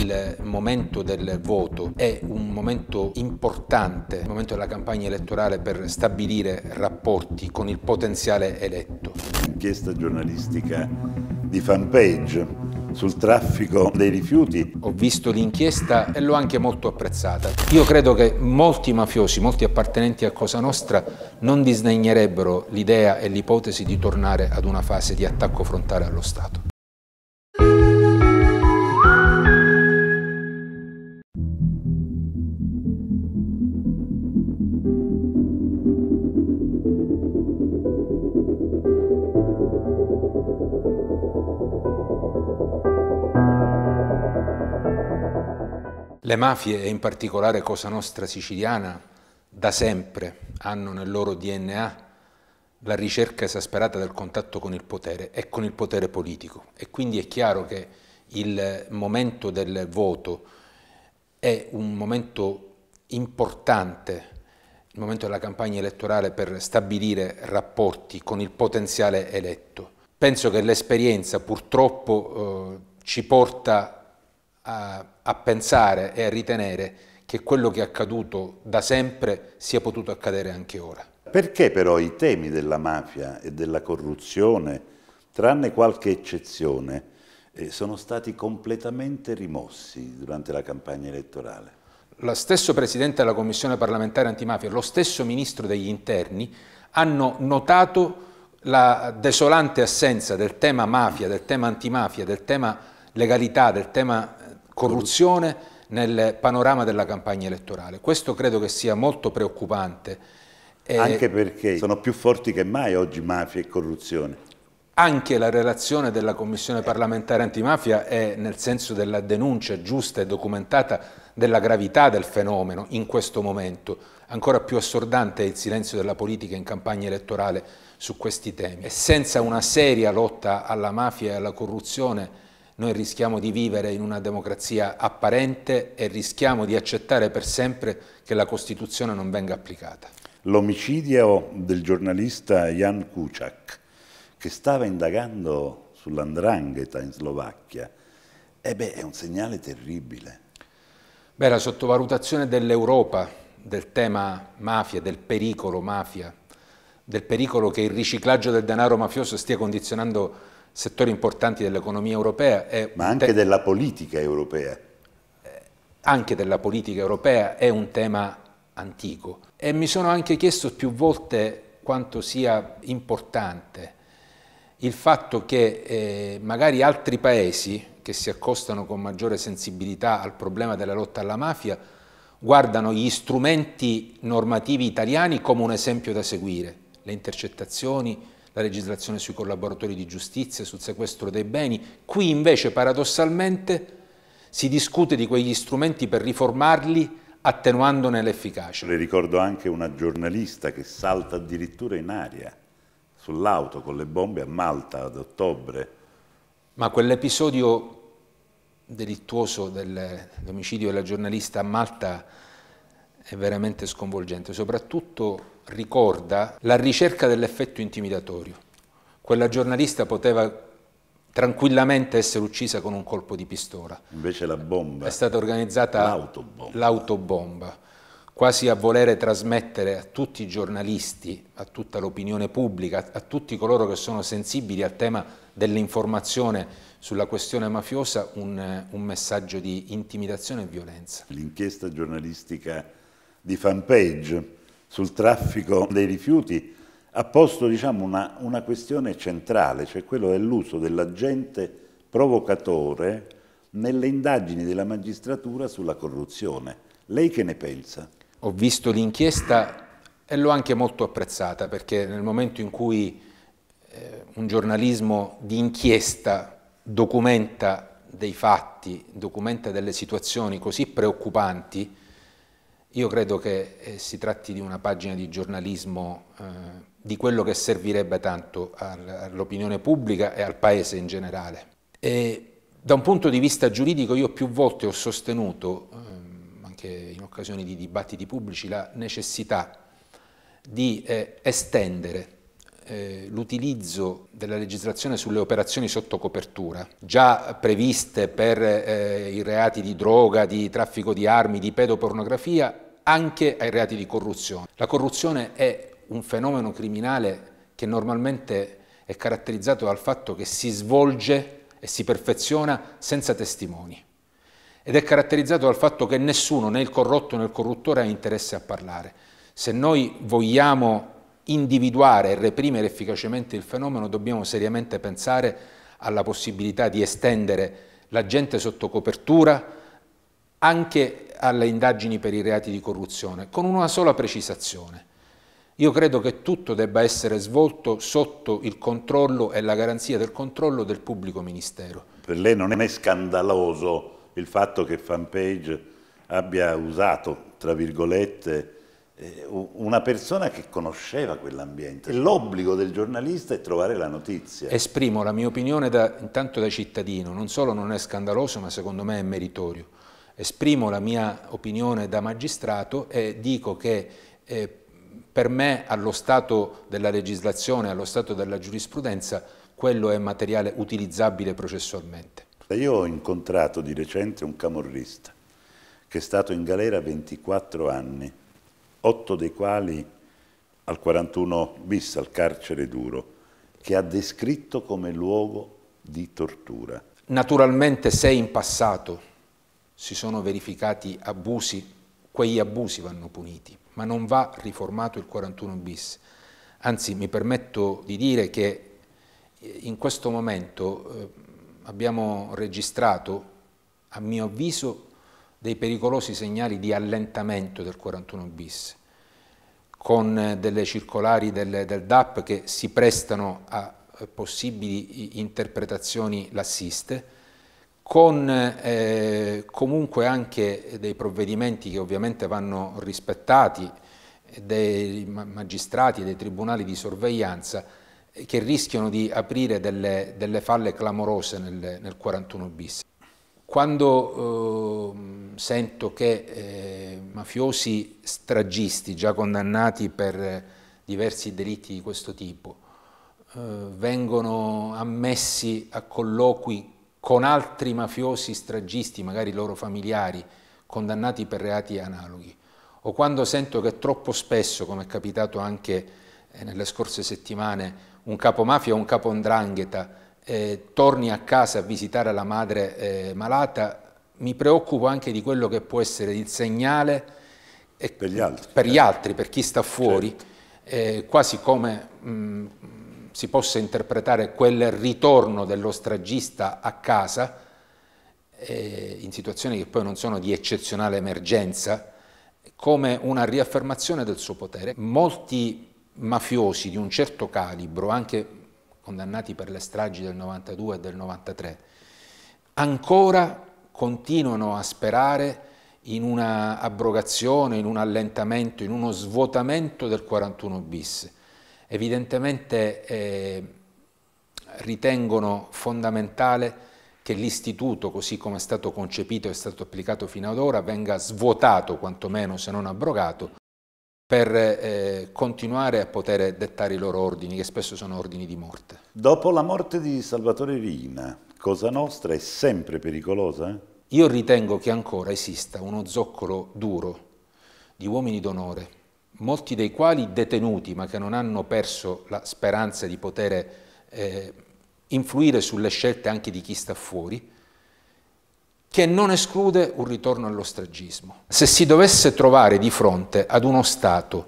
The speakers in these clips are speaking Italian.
il momento del voto è un momento importante, il momento della campagna elettorale per stabilire rapporti con il potenziale eletto. Inchiesta giornalistica di fanpage sul traffico dei rifiuti. Ho visto l'inchiesta e l'ho anche molto apprezzata. Io credo che molti mafiosi, molti appartenenti a Cosa Nostra non disdegnerebbero l'idea e l'ipotesi di tornare ad una fase di attacco frontale allo Stato. Le mafie, e in particolare Cosa Nostra siciliana, da sempre hanno nel loro DNA la ricerca esasperata del contatto con il potere e con il potere politico. E quindi è chiaro che il momento del voto è un momento importante, il momento della campagna elettorale per stabilire rapporti con il potenziale eletto. Penso che l'esperienza purtroppo eh, ci porta a, a pensare e a ritenere che quello che è accaduto da sempre sia potuto accadere anche ora. Perché però i temi della mafia e della corruzione, tranne qualche eccezione, eh, sono stati completamente rimossi durante la campagna elettorale? Lo stesso Presidente della Commissione parlamentare antimafia e lo stesso Ministro degli Interni hanno notato la desolante assenza del tema mafia, del tema antimafia, del tema legalità, del tema corruzione nel panorama della campagna elettorale. Questo credo che sia molto preoccupante. Anche perché sono più forti che mai oggi mafia e corruzione. Anche la relazione della Commissione parlamentare antimafia è nel senso della denuncia giusta e documentata della gravità del fenomeno in questo momento. Ancora più assordante è il silenzio della politica in campagna elettorale su questi temi. E senza una seria lotta alla mafia e alla corruzione noi rischiamo di vivere in una democrazia apparente e rischiamo di accettare per sempre che la Costituzione non venga applicata. L'omicidio del giornalista Jan Kuciak, che stava indagando sull'andrangheta in Slovacchia, eh beh, è un segnale terribile. Beh, la sottovalutazione dell'Europa del tema mafia, del pericolo mafia, del pericolo che il riciclaggio del denaro mafioso stia condizionando settori importanti dell'economia europea. Ma anche della politica europea. Eh, anche della politica europea è un tema antico. E mi sono anche chiesto più volte quanto sia importante il fatto che eh, magari altri paesi che si accostano con maggiore sensibilità al problema della lotta alla mafia guardano gli strumenti normativi italiani come un esempio da seguire, le intercettazioni, la legislazione sui collaboratori di giustizia, sul sequestro dei beni. Qui invece paradossalmente si discute di quegli strumenti per riformarli attenuandone l'efficacia. Le ricordo anche una giornalista che salta addirittura in aria sull'auto con le bombe a Malta ad ottobre. Ma quell'episodio delittuoso dell'omicidio della giornalista a Malta è veramente sconvolgente, soprattutto ricorda la ricerca dell'effetto intimidatorio. Quella giornalista poteva tranquillamente essere uccisa con un colpo di pistola. Invece la bomba. È stata organizzata l'autobomba. l'autobomba, quasi a volere trasmettere a tutti i giornalisti, a tutta l'opinione pubblica, a tutti coloro che sono sensibili al tema dell'informazione sulla questione mafiosa, un, eh, un messaggio di intimidazione e violenza. L'inchiesta giornalistica di fanpage sul traffico dei rifiuti, ha posto diciamo, una, una questione centrale, cioè quello dell'uso dell'agente provocatore nelle indagini della magistratura sulla corruzione. Lei che ne pensa? Ho visto l'inchiesta e l'ho anche molto apprezzata perché nel momento in cui eh, un giornalismo di inchiesta documenta dei fatti, documenta delle situazioni così preoccupanti, io credo che eh, si tratti di una pagina di giornalismo eh, di quello che servirebbe tanto all'opinione pubblica e al Paese in generale. E, da un punto di vista giuridico io più volte ho sostenuto, ehm, anche in occasione di dibattiti pubblici, la necessità di eh, estendere eh, l'utilizzo della legislazione sulle operazioni sotto copertura, già previste per eh, i reati di droga, di traffico di armi, di pedopornografia, anche ai reati di corruzione. La corruzione è un fenomeno criminale che normalmente è caratterizzato dal fatto che si svolge e si perfeziona senza testimoni ed è caratterizzato dal fatto che nessuno, né il corrotto né il corruttore, ha interesse a parlare. Se noi vogliamo individuare e reprimere efficacemente il fenomeno dobbiamo seriamente pensare alla possibilità di estendere la gente sotto copertura anche alle indagini per i reati di corruzione, con una sola precisazione. Io credo che tutto debba essere svolto sotto il controllo e la garanzia del controllo del pubblico ministero. Per lei non è scandaloso il fatto che Fanpage abbia usato, tra virgolette, eh, una persona che conosceva quell'ambiente. L'obbligo del giornalista è trovare la notizia. Esprimo la mia opinione da, intanto da cittadino, non solo non è scandaloso ma secondo me è meritorio. Esprimo la mia opinione da magistrato e dico che eh, per me allo stato della legislazione, allo stato della giurisprudenza, quello è materiale utilizzabile processualmente. Io ho incontrato di recente un camorrista che è stato in galera 24 anni otto dei quali al 41 bis, al carcere duro, che ha descritto come luogo di tortura. Naturalmente se in passato si sono verificati abusi, quegli abusi vanno puniti, ma non va riformato il 41 bis. Anzi, mi permetto di dire che eh, in questo momento eh, abbiamo registrato, a mio avviso, dei pericolosi segnali di allentamento del 41 bis, con eh, delle circolari del, del DAP che si prestano a eh, possibili interpretazioni lassiste, con eh, comunque anche dei provvedimenti che ovviamente vanno rispettati dei magistrati e dei tribunali di sorveglianza eh, che rischiano di aprire delle, delle falle clamorose nel, nel 41 bis. Quando eh, sento che eh, mafiosi stragisti, già condannati per diversi delitti di questo tipo, eh, vengono ammessi a colloqui con altri mafiosi stragisti, magari loro familiari, condannati per reati analoghi, o quando sento che troppo spesso, come è capitato anche eh, nelle scorse settimane, un capo mafia o un capo ndrangheta eh, torni a casa a visitare la madre eh, malata, mi preoccupo anche di quello che può essere il segnale eh, per, gli altri, per, gli certo. altri, per chi sta fuori, certo. Eh, quasi come mh, mm, si possa interpretare quel ritorno dello stragista a casa eh, in situazioni che poi non sono di eccezionale emergenza, come una riaffermazione del suo potere. Molti mafiosi di un certo calibro, anche condannati per le stragi del 92 e del 93, ancora continuano a sperare in una abrogazione, in un allentamento, in uno svuotamento del 41 bis. Evidentemente eh, ritengono fondamentale che l'istituto, così come è stato concepito e stato applicato fino ad ora, venga svuotato, quantomeno se non abrogato, per eh, continuare a poter dettare i loro ordini, che spesso sono ordini di morte. Dopo la morte di Salvatore Rina, Cosa Nostra è sempre pericolosa? Io ritengo che ancora esista uno zoccolo duro di uomini d'onore, molti dei quali detenuti, ma che non hanno perso la speranza di poter eh, influire sulle scelte anche di chi sta fuori, che non esclude un ritorno allo stragismo. Se si dovesse trovare di fronte ad uno Stato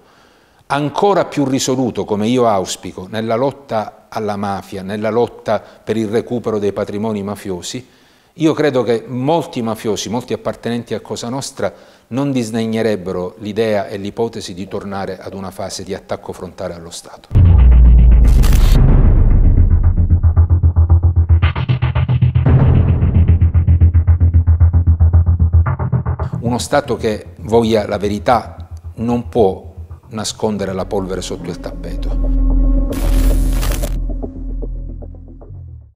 ancora più risoluto, come io auspico, nella lotta alla mafia, nella lotta per il recupero dei patrimoni mafiosi, io credo che molti mafiosi, molti appartenenti a Cosa Nostra, non disdegnerebbero l'idea e l'ipotesi di tornare ad una fase di attacco frontale allo Stato. uno Stato che voglia la verità non può nascondere la polvere sotto il tappeto.